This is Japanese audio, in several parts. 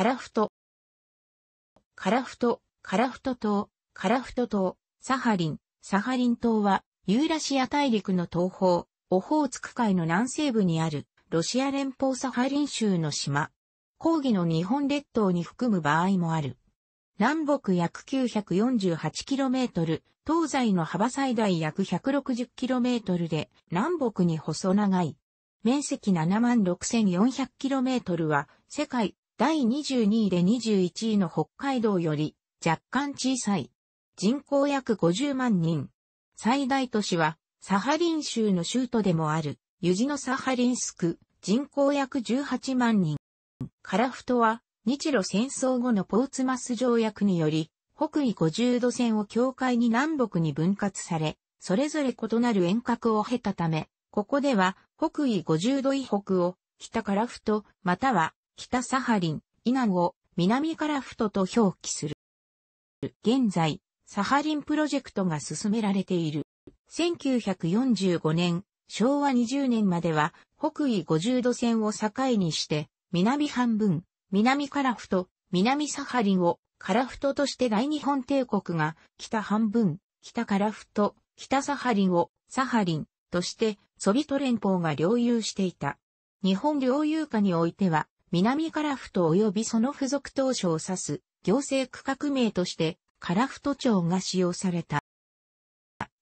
カラフト。カラフト、カラフト島、カラフト島、サハリン、サハリン島は、ユーラシア大陸の東方、オホーツク海の南西部にある、ロシア連邦サハリン州の島。抗議の日本列島に含む場合もある。南北約 948km、東西の幅最大約 160km で、南北に細長い。面積7 6400km は、世界第22位で21位の北海道より若干小さい。人口約50万人。最大都市はサハリン州の州都でもあるユジノサハリンスク、人口約18万人。カラフトは日露戦争後のポーツマス条約により北緯50度線を境界に南北に分割され、それぞれ異なる遠隔を経たため、ここでは北緯50度以北を北カラフトまたは北サハリン、以南を南フトと表記する。現在、サハリンプロジェクトが進められている。1945年、昭和20年までは北緯50度線を境にして、南半分、南カラフト、南サハリンをカラフトとして大日本帝国が北半分、北カラフト、北サハリンをサハリンとしてソビト連邦が領有していた。日本領有下においては、南樺太及びその付属当初を指す行政区画名として樺太町が使用された。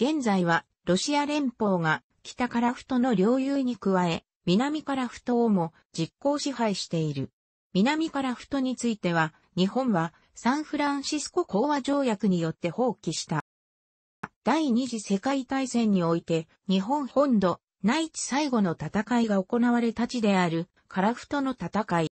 現在はロシア連邦が北ふとの領有に加え南樺太をも実行支配している。南樺太については日本はサンフランシスコ講和条約によって放棄した。第二次世界大戦において日本本土内地最後の戦いが行われた地である樺太の戦い。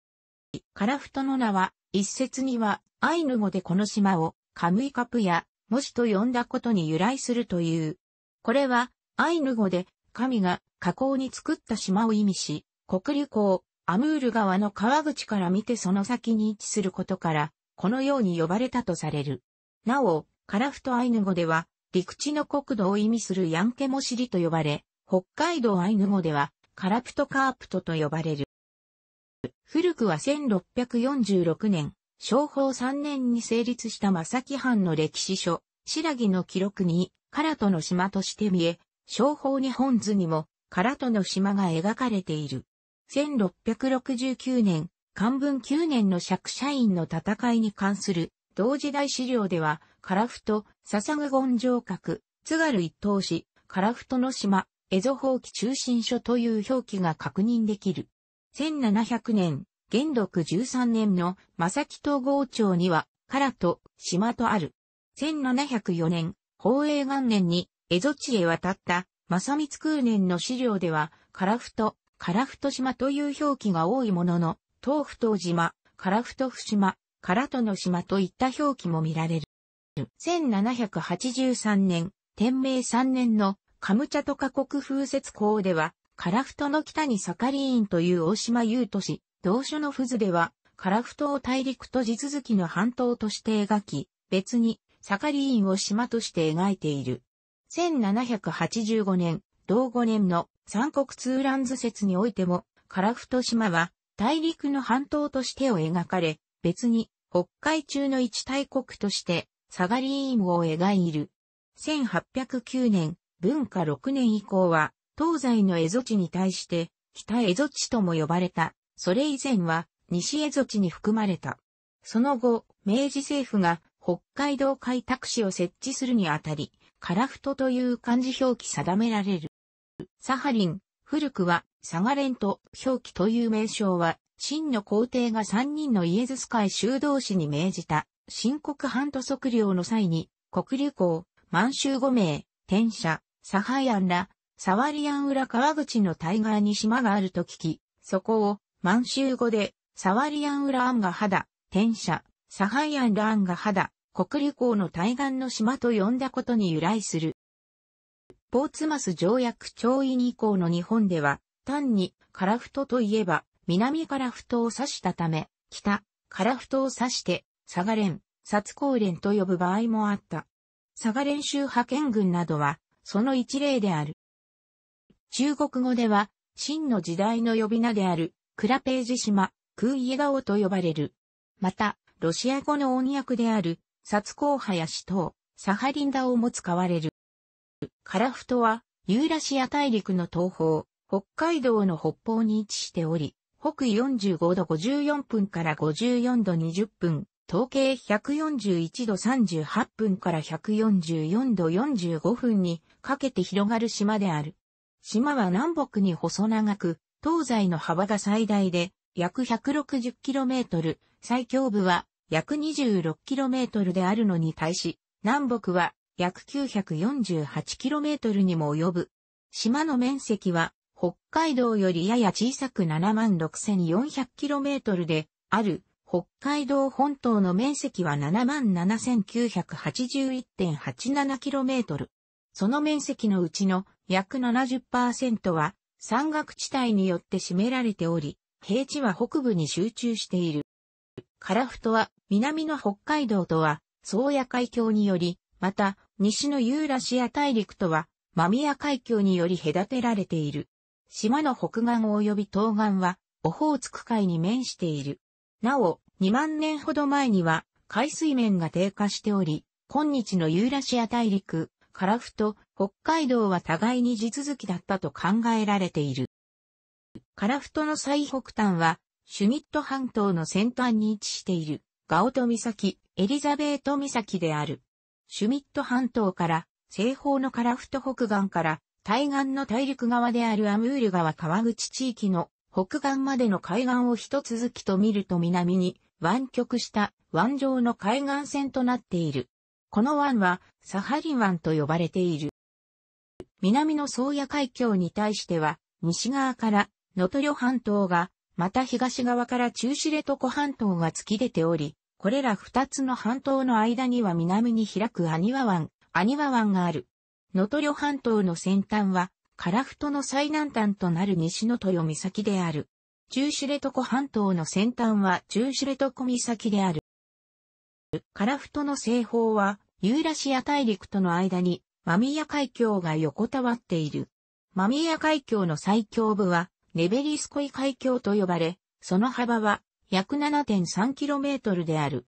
カラフトの名は、一説には、アイヌ語でこの島を、カムイカプや、モシと呼んだことに由来するという。これは、アイヌ語で、神が河口に作った島を意味し、国立港、アムール川の川口から見てその先に位置することから、このように呼ばれたとされる。なお、カラフトアイヌ語では、陸地の国土を意味するヤンケモシリと呼ばれ、北海道アイヌ語では、カラプトカープトと呼ばれる。古くは1646年、商法3年に成立した正木藩の歴史書、白木の記録に、唐戸の島として見え、商法日本図にも、唐戸の島が描かれている。1669年、漢文9年の釈社員の戦いに関する、同時代資料では、唐布と、笹具権城郭、津軽一等市、唐布との島、蝦夷放棄中心書という表記が確認できる。1700年、元禄13年の正木統郷町には、唐と島とある。1704年、宝永元年に蝦夷地へ渡った正光空年の資料では、唐太、唐と島という表記が多いものの、東東島、唐と府島、唐戸の島といった表記も見られる。1783年、天明3年のカムチャトカ国風雪港では、カラフトの北にサカリーンという大島優都市、同書の付図では、カラフトを大陸と地続きの半島として描き、別にサカリーンを島として描いている。1785年、同5年の三国通乱図説においても、カラフト島は大陸の半島としてを描かれ、別に北海中の一大国としてサガリーンを描いる。1809年、文化6年以降は東西の蝦夷地に対して、北蝦夷地とも呼ばれた。それ以前は、西蝦夷地に含まれた。その後、明治政府が北海道開拓市を設置するにあたり、カラフトという漢字表記定められる。サハリン、古くは、サガレント表記という名称は、真の皇帝が三人のイエズス会修道士に命じた、新国半島測量の際に、国竜行、満州五名、天社、サハヤンら、サワリアン裏川口の対岸に島があると聞き、そこを満州語で、サワリアン裏案が肌、天社、サハイアンランが肌、国立港の対岸の島と呼んだことに由来する。ポーツマス条約調印以降の日本では、単に、カラフトといえば、南カラフトを指したため、北、カラフトを指して、ササツコ薩レ連と呼ぶ場合もあった。サガレン州派遣軍などは、その一例である。中国語では、秦の時代の呼び名である、クラページ島、クーイエオと呼ばれる。また、ロシア語の音訳である、サツコーハやシ等、サハリンダをも使われる。カラフトは、ユーラシア大陸の東方、北海道の北方に位置しており、北緯45度54分から54度20分、統計141度38分から144度45分にかけて広がる島である。島は南北に細長く、東西の幅が最大で約 160km、最強部は約 26km であるのに対し、南北は約 948km にも及ぶ。島の面積は北海道よりやや小さく 76,400km である北海道本島の面積は 77,981.87km。その面積のうちの約70%は山岳地帯によって占められており、平地は北部に集中している。カラフトは南の北海道とは、宗谷海峡により、また西のユーラシア大陸とは、マミ海峡により隔てられている。島の北岸及び東岸は、オホーツク海に面している。なお、2万年ほど前には、海水面が低下しており、今日のユーラシア大陸、カラフト、北海道は互いに地続きだったと考えられている。カラフトの最北端は、シュミット半島の先端に位置している、ガオト岬、エリザベート岬である。シュミット半島から西方のカラフト北岸から対岸の大陸側であるアムール川川口地域の北岸までの海岸を一続きと見ると南に湾曲した湾状の海岸線となっている。この湾はサハリ湾と呼ばれている。南の宗谷海峡に対しては、西側から能取半島が、また東側から中知床半島が突き出ており、これら二つの半島の間には南に開くアニワ湾、アニワ湾がある。能取半島の先端は、樺太の最南端となる西の豊岬である。中知床半島の先端は中知床岬である。樺太の西方は、ユーラシア大陸との間に間宮海峡が横たわっている。間宮海峡の最強部は、ネベリスコイ海峡と呼ばれ、その幅は約 7.3km である。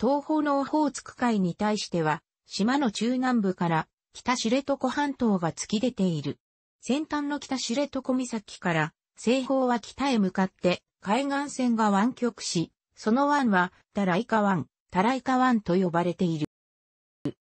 東方のオホーツク海に対しては、島の中南部から北知床半島が突き出ている。先端の北知床岬から西方は北へ向かって海岸線が湾曲し、その湾はタライカ湾、タライカ湾と呼ばれている。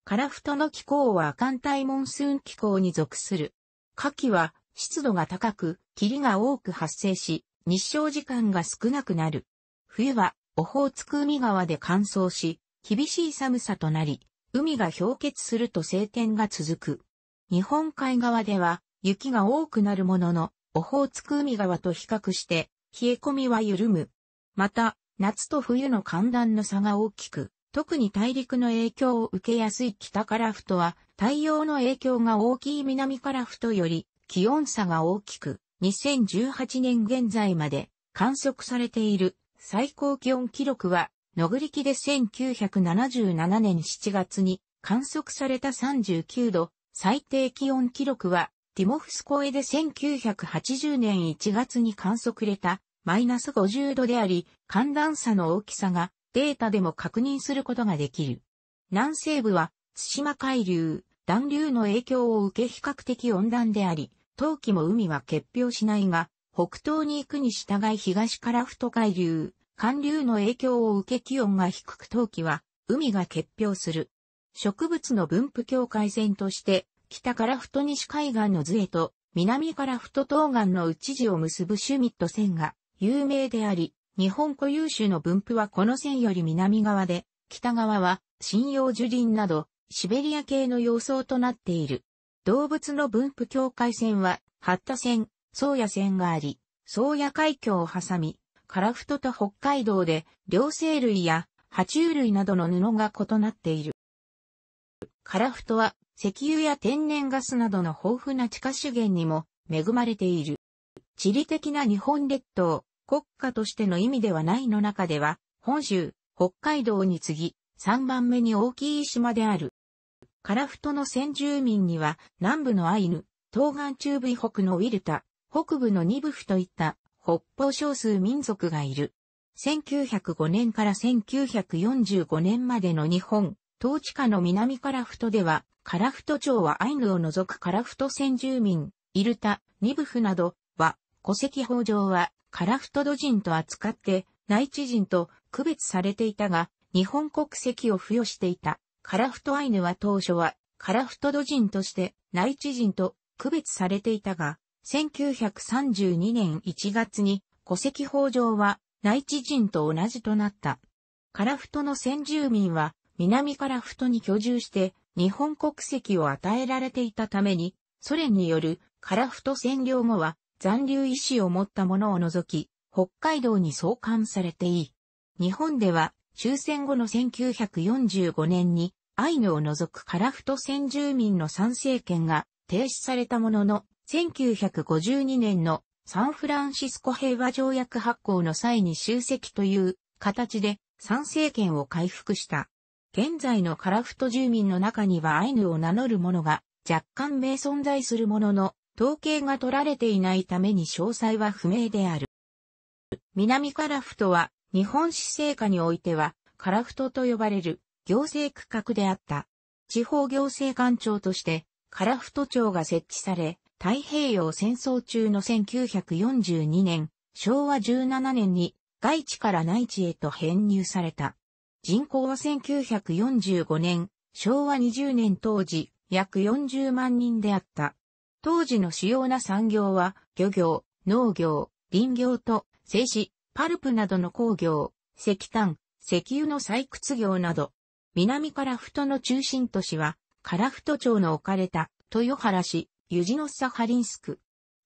ラ樺太の気候は寒帯モンスーン気候に属する。夏季は湿度が高く、霧が多く発生し、日照時間が少なくなる。冬はオホーツク海側で乾燥し、厳しい寒さとなり、海が氷結すると晴天が続く。日本海側では雪が多くなるものの、オホーツク海側と比較して冷え込みは緩む。また、夏と冬の寒暖の差が大きく、特に大陸の影響を受けやすい北樺太は、太陽の影響が大きい南樺太より気温差が大きく、2018年現在まで観測されている最高気温記録は、野栗木で1977年7月に観測された39度、最低気温記録は、ティモフスコエで1980年1月に観測れたマイナス50度であり、寒暖差の大きさがデータでも確認することができる。南西部は、対馬海流、暖流の影響を受け比較的温暖であり、冬季も海は結氷しないが、北東に行くに従い東から太海流、寒流の影響を受け気温が低く冬季は、海が結氷する。植物の分布境界線として、北から太西海岸の図へと、南から太東岸の内地を結ぶシュミット線が有名であり、日本固有種の分布はこの線より南側で、北側は針葉樹林など、シベリア系の様相となっている。動物の分布境界線は、八田線、宗谷線があり、宗谷海峡を挟み、樺太と北海道で、両生類や、爬虫類などの布が異なっている。樺太は、石油や天然ガスなどの豊富な地下資源にも恵まれている。地理的な日本列島、国家としての意味ではないの中では、本州、北海道に次ぎ、3番目に大きい島である。カラフトの先住民には、南部のアイヌ、東岸中部以北のウィルタ、北部のニブフといった北方少数民族がいる。1905年から1945年までの日本、統治下の南カラフトでは、カラフト町はアイヌを除くカラフト先住民、イルタ、ニブフなど、戸籍法上は、カラフトド人と扱って、内地人と区別されていたが、日本国籍を付与していた、カラフトアイヌは当初は、カラフトド人として、内地人と区別されていたが、1932年1月に、戸籍法上は、内地人と同じとなった。カラフトの先住民は、南カラフトに居住して、日本国籍を与えられていたために、ソ連によるカラフト占領後は、残留意思を持った者を除き、北海道に送還されていい。日本では終戦後の1945年にアイヌを除くカラフト先住民の参政権が停止されたものの、1952年のサンフランシスコ平和条約発行の際に集積という形で参政権を回復した。現在のカラフト住民の中にはアイヌを名乗る者が若干名存在するものの、統計が取られていないために詳細は不明である。南樺太は、日本市政下においては、樺太と呼ばれる行政区画であった。地方行政官庁として、樺太庁が設置され、太平洋戦争中の1942年、昭和17年に外地から内地へと編入された。人口は1945年、昭和20年当時、約40万人であった。当時の主要な産業は、漁業、農業、林業と、製紙、パルプなどの工業、石炭、石油の採掘業など、南フ太の中心都市は、フ太町の置かれた、豊原市、ユジノサハリンスク。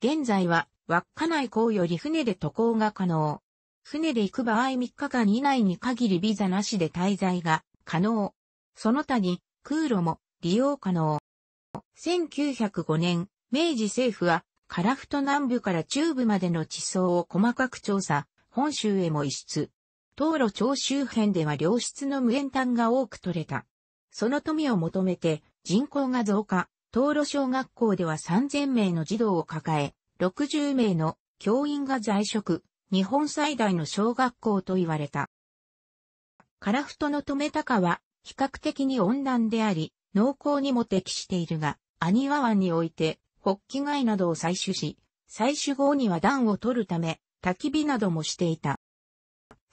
現在は、稚内港より船で渡航が可能。船で行く場合3日間以内に限りビザなしで滞在が可能。その他に空路も利用可能。1905年、明治政府は、カラフト南部から中部までの地層を細かく調査、本州へも移出。東路町周辺では良質の無塩炭が多く取れた。その富を求めて人口が増加、東路小学校では3000名の児童を抱え、60名の教員が在職、日本最大の小学校と言われた。カラフトの留高は比較的に温暖であり、農耕にも適しているが、アニワ湾においてホッキ貝などを採取し、採取後には暖を取るため、焚き火などもしていた。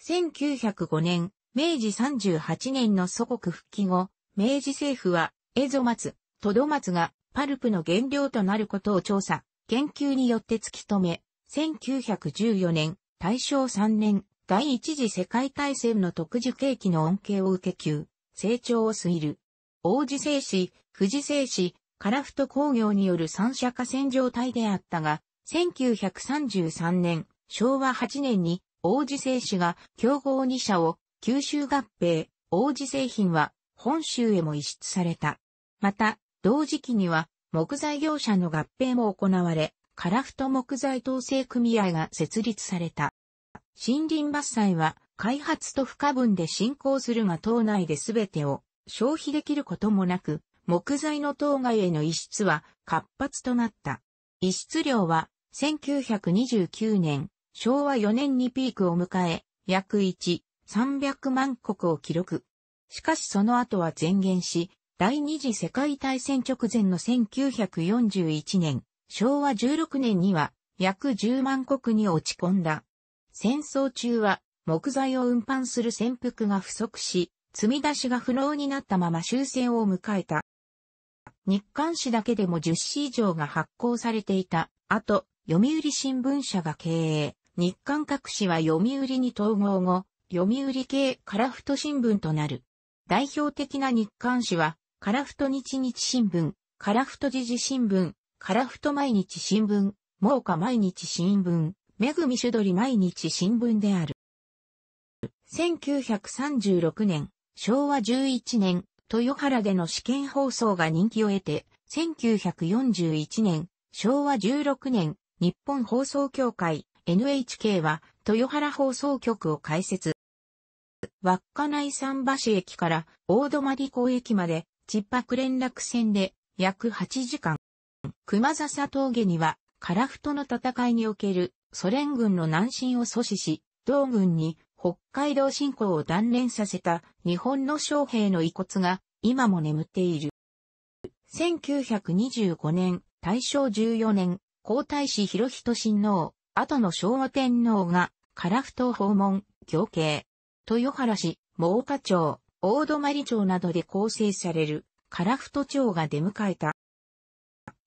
1905年、明治38年の祖国復帰後、明治政府は、エゾ松、トド松がパルプの原料となることを調査、研究によって突き止め、1914年、大正3年、第一次世界大戦の特需景気の恩恵を受け給、成長を過ぎる。王子製紙、富士製紙、カラフト工業による三者化線状態であったが、1933年、昭和8年に、王子製紙が競合2社を九州合併、王子製品は本州へも移出された。また、同時期には木材業者の合併も行われ、カラフト木材統制組合が設立された。森林伐採は開発と不可分で進行するが島内で全てを消費できることもなく、木材の当該への輸出は活発となった。輸出量は1929年、昭和4年にピークを迎え、約1、300万国を記録。しかしその後は前減し、第二次世界大戦直前の1941年、昭和16年には約10万国に落ち込んだ。戦争中は木材を運搬する潜伏が不足し、積み出しが不能になったまま終戦を迎えた。日刊紙だけでも10紙以上が発行されていた。あと、読売新聞社が経営。日刊各紙は読売に統合後、読売系カラフト新聞となる。代表的な日刊紙は、カラフト日日新聞、カラフト時事新聞、カラフト毎日新聞、猛火毎日新聞、めぐみしゅどり毎日新聞である。1936年、昭和11年、豊原での試験放送が人気を得て、1941年、昭和16年、日本放送協会 NHK は豊原放送局を開設。稚内桟橋駅から大泊港駅まで、千泊連絡船で約8時間。熊笹峠には、カラフトの戦いにおけるソ連軍の南進を阻止し、同軍に北海道侵攻を断念させた日本の将兵の遺骨が今も眠っている。1925年、大正14年、皇太子広仁親王、後の昭和天皇が、樺太訪問、行刑。豊原市、毛花町、大泊町などで構成される、樺太町が出迎えた。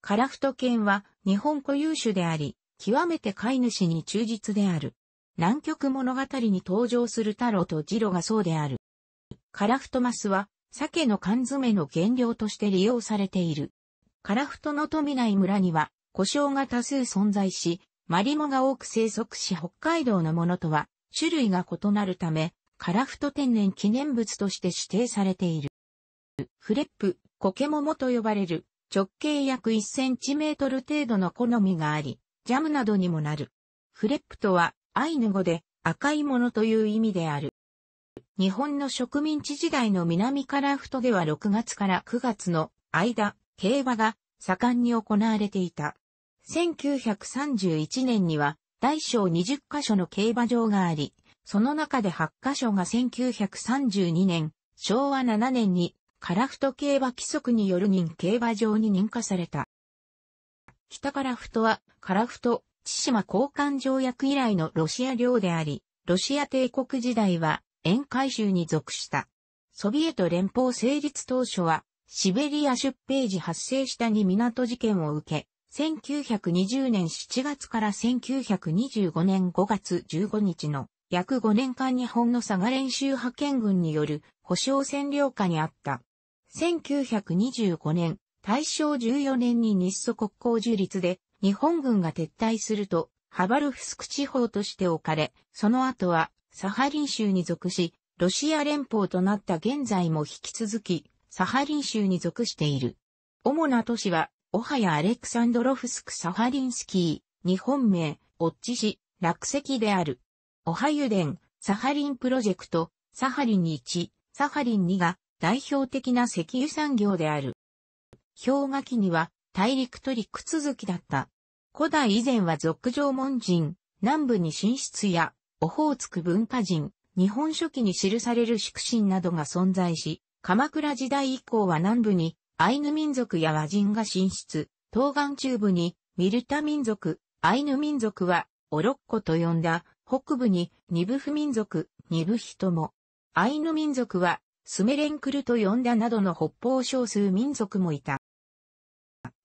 樺太県は日本固有種であり、極めて飼い主に忠実である。南極物語に登場する太郎とジロがそうである。カラフトマスは、鮭の缶詰の原料として利用されている。カラフトの富内村には、故障が多数存在し、マリモが多く生息し北海道のものとは、種類が異なるため、カラフト天然記念物として指定されている。フレップ、コケモモと呼ばれる、直径約1センチメートル程度の好みがあり、ジャムなどにもなる。フレップとは、アイヌ語で赤いものという意味である。日本の植民地時代の南カラフトでは6月から9月の間、競馬が盛んに行われていた。1931年には大小20カ所の競馬場があり、その中で8カ所が1932年、昭和7年にカラフト競馬規則による人競馬場に認可された。北フトはフト、千島交換条約以来のロシア領であり、ロシア帝国時代は沿海州に属した。ソビエト連邦成立当初は、シベリア出兵時発生した2港事件を受け、1920年7月から1925年5月15日の約5年間日本の佐賀練習派遣軍による保障占領下にあった。1925年、大正14年に日ソ国交樹立で日本軍が撤退すると、ハバロフスク地方として置かれ、その後は、サハリン州に属し、ロシア連邦となった現在も引き続き、サハリン州に属している。主な都市は、オハヤ・アレクサンドロフスク・サハリンスキー、日本名、オッチ市、落石である。オハユン、サハリンプロジェクト、サハリン1、サハリン2が代表的な石油産業である。氷河期には大陸と陸続きだった古代以前は俗上門人、南部に進出や、オホーツク文化人、日本書紀に記される宿神などが存在し、鎌倉時代以降は南部にアイヌ民族や和人が進出、東岸中部にミルタ民族、アイヌ民族はオロッコと呼んだ、北部にニブフ民族、ニブヒトも、アイヌ民族はスメレンクルと呼んだなどの北方少数民族もいた。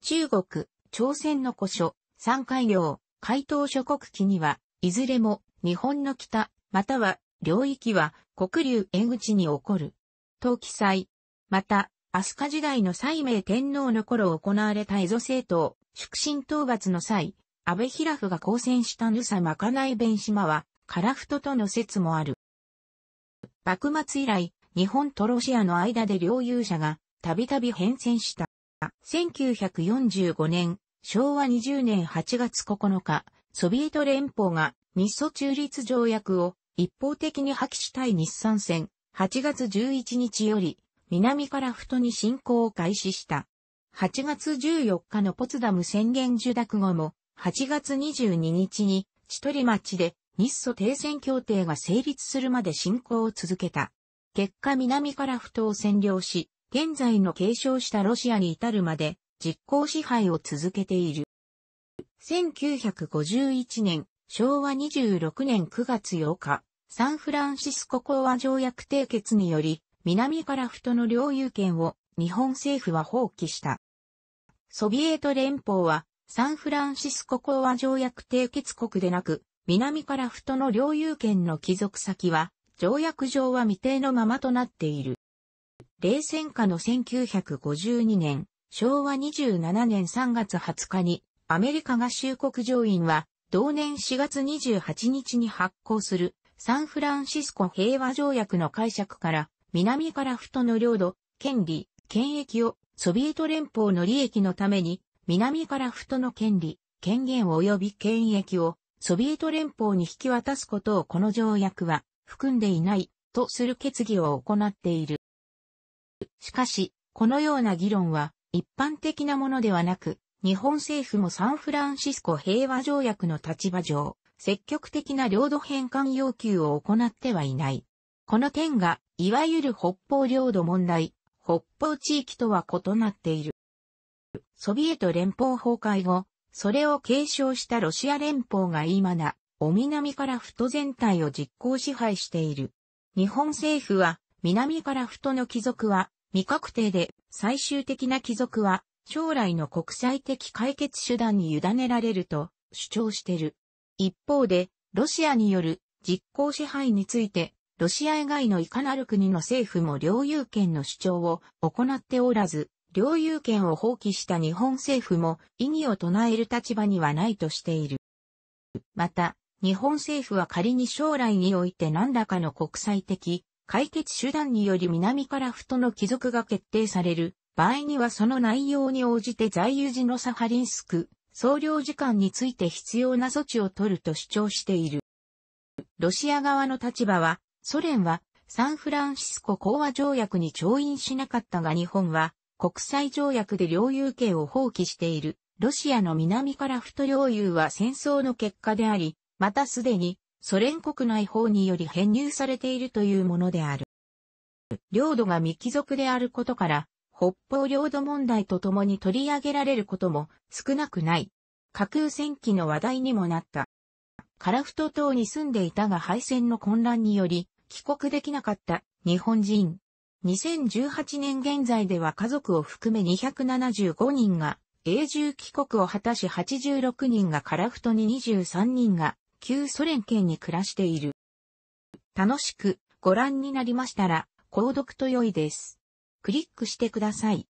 中国、朝鮮の古書、三海洋、海東諸国期には、いずれも、日本の北、または、領域は、黒流縁口に起こる。と記載。また、飛鳥時代の西明天皇の頃行われた蝦夷政党、祝神討伐の際、安倍平夫が交戦したヌサまかない弁島は、カラフトとの説もある。幕末以来、日本とロシアの間で領有者が、たびたび変遷した。1945年、昭和20年8月9日、ソビエト連邦が日ソ中立条約を一方的に破棄したい日産戦8月11日より南からふとに侵攻を開始した。8月14日のポツダム宣言受諾後も8月22日にトリ町で日ソ停戦協定が成立するまで侵攻を続けた。結果南からふとを占領し、現在の継承したロシアに至るまで実効支配を続けている。1951年、昭和26年9月8日、サンフランシスコ講和条約締結により、南フトの領有権を日本政府は放棄した。ソビエト連邦はサンフランシスコ講和条約締結国でなく、南フトの領有権の帰属先は、条約上は未定のままとなっている。冷戦下の1952年、昭和27年3月20日にアメリカ合衆国上院は同年4月28日に発行するサンフランシスコ平和条約の解釈から南フトの領土、権利、権益をソビエト連邦の利益のために南フトの権利、権限及び権益をソビエト連邦に引き渡すことをこの条約は含んでいないとする決議を行っている。しかし、このような議論は一般的なものではなく、日本政府もサンフランシスコ平和条約の立場上、積極的な領土返還要求を行ってはいない。この点が、いわゆる北方領土問題、北方地域とは異なっている。ソビエト連邦崩壊後、それを継承したロシア連邦が今な、お南からふと全体を実行支配している。日本政府は、南からふとの貴族は、未確定で最終的な帰属は将来の国際的解決手段に委ねられると主張してる。一方で、ロシアによる実効支配について、ロシア以外のいかなる国の政府も領有権の主張を行っておらず、領有権を放棄した日本政府も異議を唱える立場にはないとしている。また、日本政府は仮に将来において何らかの国際的解決手段により南樺太の帰属が決定される、場合にはその内容に応じて在留時のサハリンスク、総領時間について必要な措置を取ると主張している。ロシア側の立場は、ソ連はサンフランシスコ講和条約に調印しなかったが日本は国際条約で領有権を放棄している。ロシアの南から太領有は戦争の結果であり、またすでにソ連国内法により編入されているというものである。領土が未帰属であることから、北方領土問題とともに取り上げられることも少なくない。架空戦記の話題にもなった。カラフト島に住んでいたが敗戦の混乱により帰国できなかった日本人。2018年現在では家族を含め275人が永住帰国を果たし86人がカラフトに23人が旧ソ連圏に暮らしている。楽しくご覧になりましたら、購読と良いです。クリックしてください。